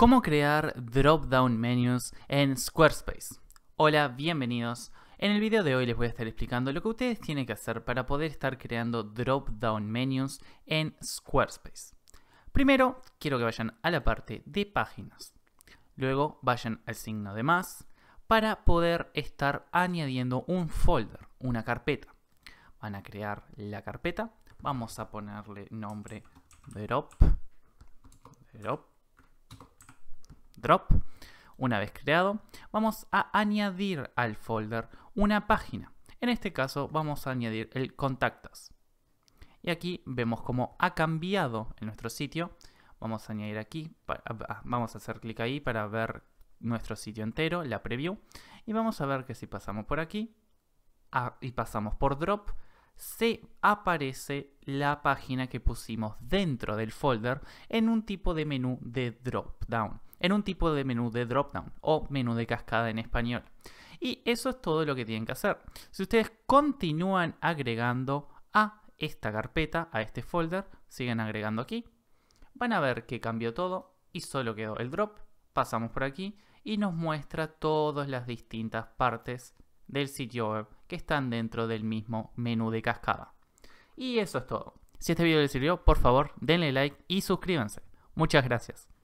¿Cómo crear drop-down menus en Squarespace? Hola, bienvenidos. En el video de hoy les voy a estar explicando lo que ustedes tienen que hacer para poder estar creando drop-down menus en Squarespace. Primero, quiero que vayan a la parte de páginas. Luego, vayan al signo de más para poder estar añadiendo un folder, una carpeta. Van a crear la carpeta. Vamos a ponerle nombre drop. drop drop. Una vez creado, vamos a añadir al folder una página. En este caso vamos a añadir el contactas. Y aquí vemos cómo ha cambiado en nuestro sitio. Vamos a añadir aquí, vamos a hacer clic ahí para ver nuestro sitio entero, la preview. Y vamos a ver que si pasamos por aquí y pasamos por drop, se aparece la página que pusimos dentro del folder en un tipo de menú de drop down en un tipo de menú de drop-down o menú de cascada en español. Y eso es todo lo que tienen que hacer. Si ustedes continúan agregando a esta carpeta, a este folder, siguen agregando aquí, van a ver que cambió todo y solo quedó el drop. Pasamos por aquí y nos muestra todas las distintas partes del sitio web que están dentro del mismo menú de cascada. Y eso es todo. Si este video les sirvió, por favor, denle like y suscríbanse. Muchas gracias.